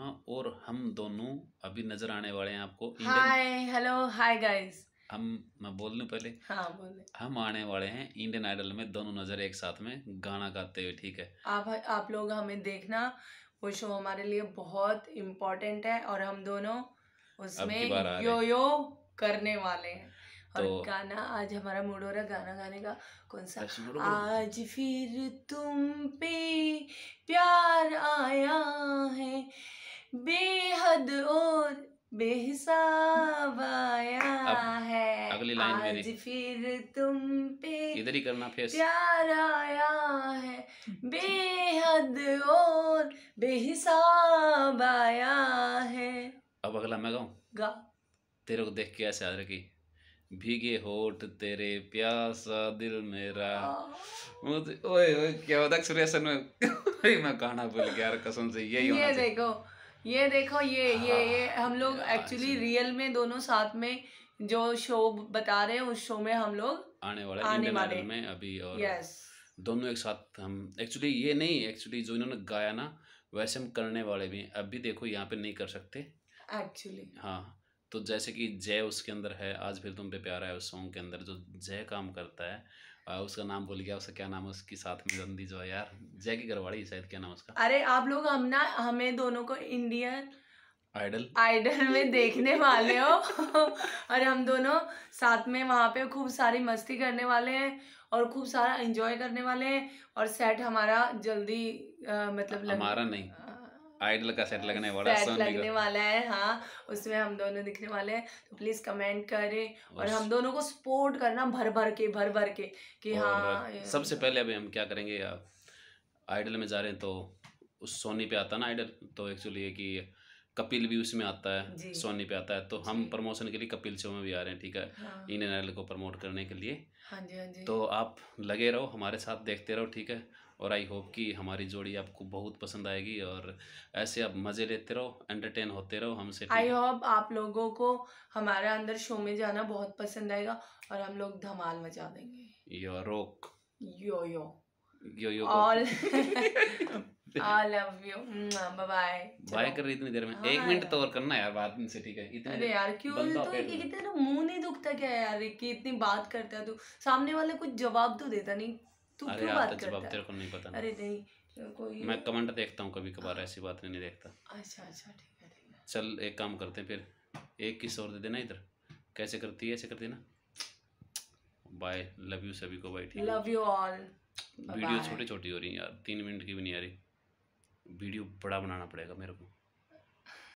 शर्मा और हम दोनों अभी नजर आने वाले हैं आपको हाय हेलो हाय गाइस हम मैं बोल लू पहले हाँ बोले हम आने वाले हैं इंडियन आइडल में दोनों नजर एक साथ में गाना गाते हुए ठीक है आप आप लोग हमें देखना वो शो हमारे लिए बहुत इम्पोर्टेंट है और हम दोनों उसमें यो यो करने वाले हैं तो गाना आज हमारा मूड हो रहा है गाना गाने का कौन सा आज फिर तुम पे प्यार आया बेहद और बेहसाब आया है अगली लाइन आज फिर तुम पे इधर ही करना फेस प्यार आया है बेहद और बेहसाब आया है अब अगला मैं गाऊं गा तेरे को देख के ऐसे याद रखी भीगे होठ तेरे प्यासा दिल मेरा हाँ। ओए ओए क्या होता है सुरेशन में मैं गाना भूल गया कसम से यही ये देखो ये देखो ये हाँ, ये ये हम लोग एक्चुअली रियल में दोनों साथ में जो शो बता रहे हैं उस शो में हम लोग आने वाले आने वाले में अभी और yes. दोनों एक साथ हम एक्चुअली ये नहीं एक्चुअली जो इन्होंने गाया ना वैसे हम करने वाले भी अभी देखो यहाँ पे नहीं कर सकते एक्चुअली हाँ तो जैसे कि जय उसके अंदर है आज फिर तुम पे प्यारा है उस सॉन्ग के अंदर जो जय काम करता है उसका नाम भूल गया उसका क्या नाम है उसकी साथ में गंदी जो है यार जैकी गरवाड़ी शायद क्या नाम उसका अरे आप लोग हम ना हमें दोनों को इंडियन आइडल आइडल में देखने वाले हो और हम दोनों साथ में वहाँ पे खूब सारी मस्ती करने वाले हैं और खूब सारा एंजॉय करने वाले हैं और सेट हमारा जल्दी आ, मतलब हमारा नहीं आइडल का सेट लगने वाला सेट लगने वाला है हाँ उसमें हम दोनों दिखने वाले हैं तो प्लीज कमेंट करें और हम दोनों को सपोर्ट करना भर भर के भर भर के कि हाँ सबसे पहले अभी हम क्या करेंगे आइडल में जा रहे हैं तो उस सोनी पे आता ना आइडल तो एक्चुअली ये कि कपिल भी उसमें आता है सोनी पे आता है तो हम प्रमोशन के लिए कपिल शो में भी आ रहे हैं ठीक है हाँ। इन एन को प्रमोट करने के लिए हाँ जी हाँ जी तो आप लगे रहो हमारे साथ देखते रहो ठीक है और आई होप कि हमारी जोड़ी आपको बहुत पसंद आएगी और ऐसे आप मज़े लेते रहो एंटरटेन होते रहो हमसे आई होप आप लोगों को हमारे अंदर शो में जाना बहुत पसंद आएगा और हम लोग धमाल मचा देंगे yo rock yo yo yo yo all I love you bye bye bye कर रही इतनी देर में हाँ एक मिनट तो और करना यार बात इनसे ठीक है इतने अरे यार क्यों तो मुंह नहीं दुखता क्या यार कि इतनी बात करता है तू सामने वाले कुछ जवाब तो देता नहीं तू क्यों बात तो करता जवाब तेरे को नहीं पता अरे नहीं कोई मैं कमेंट देखता हूँ कभी कभार ऐसी बात नहीं देखता अच्छा अच्छा ठीक है ठीक है चल एक काम करते हैं फिर एक किस और दे देना इधर कैसे करती है ऐसे करती है ना बाय लव यू सभी को बाय ठीक लव यू ऑल वीडियो छोटी छोटी हो रही है यार तीन मिनट की भी नहीं आ रही वीडियो बड़ा बनाना पड़ेगा मेरे को